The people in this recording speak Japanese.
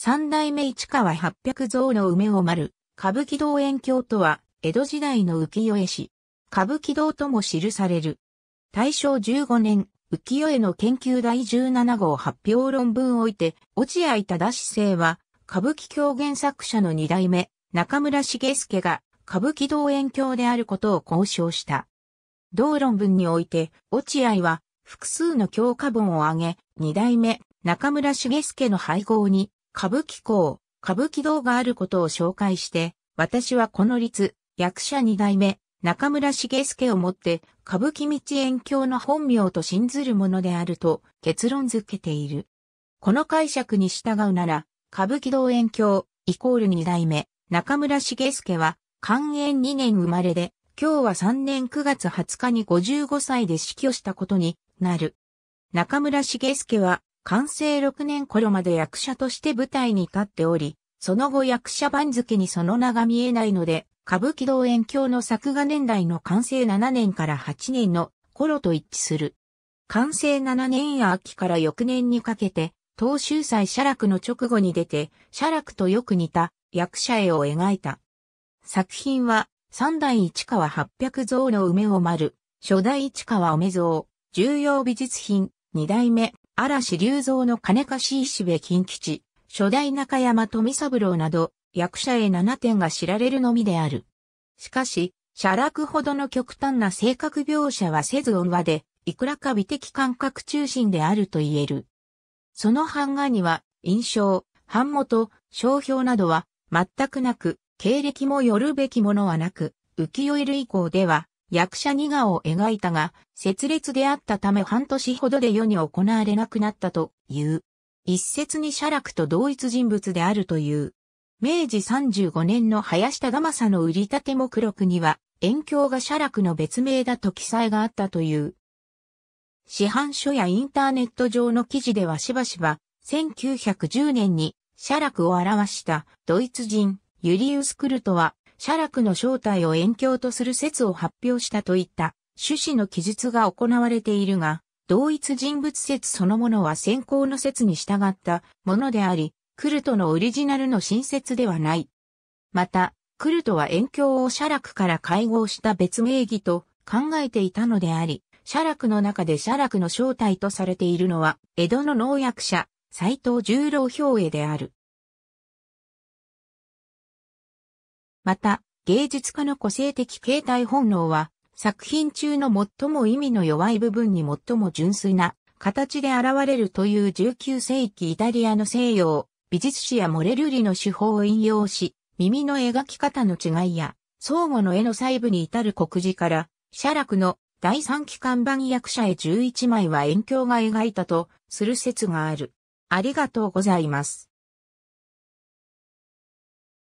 三代目市川八百蔵の梅を丸、歌舞伎道円鏡とは、江戸時代の浮世絵師。歌舞伎道とも記される。大正15年、浮世絵の研究第17号発表論文をおいて、落合忠生は、歌舞伎狂言作者の二代目、中村茂介が、歌舞伎道演鏡であることを交渉した。同論文において、落合は、複数の教科本を挙げ、二代目、中村茂介の配合に、歌舞伎校、歌舞伎堂があることを紹介して、私はこの立、役者二代目、中村茂介をもって、歌舞伎道遠鏡の本名と信ずるものであると結論づけている。この解釈に従うなら、歌舞伎道遠鏡、イコール二代目、中村茂介は、寛延二年生まれで、今日は三年九月二十日に55歳で死去したことになる。中村茂介は、完成6年頃まで役者として舞台に立っており、その後役者番付にその名が見えないので、歌舞伎同演教の作画年代の完成7年から8年の頃と一致する。完成7年や秋から翌年にかけて、東秀祭写楽の直後に出て、写楽とよく似た役者絵を描いた。作品は、三代市川八百像の梅を丸、初代市川梅像、重要美術品、二代目嵐隆造の金貸石部近吉、初代中山富三郎など、役者へ7点が知られるのみである。しかし、写楽ほどの極端な性格描写はせず音和で、いくらか美的感覚中心であると言える。その版画には、印象、版元、商標などは、全くなく、経歴もよるべきものはなく、浮世絵類以降では、役者二顔を描いたが、設立であったため半年ほどで世に行われなくなったという。一説に写楽と同一人物であるという。明治35年の林田釜佐の売り立て目録には、遠鏡が写楽の別名だと記載があったという。市販書やインターネット上の記事ではしばしば、1910年に写楽を表したドイツ人ユリウス・クルトは写楽の正体を遠鏡とする説を発表したといった趣旨の記述が行われているが、同一人物説そのものは先行の説に従ったものであり、クルトのオリジナルの新説ではない。また、クルトは遠鏡を写楽から解合した別名義と考えていたのであり、写楽の中で写楽の正体とされているのは、江戸の農薬者、斎藤十郎兵衛である。また、芸術家の個性的形態本能は、作品中の最も意味の弱い部分に最も純粋な形で現れるという19世紀イタリアの西洋、美術史やモレルリの手法を引用し、耳の描き方の違いや、相互の絵の細部に至る告示から、写楽の第三期看板役者へ11枚は遠鏡が描いたとする説がある。ありがとうございます。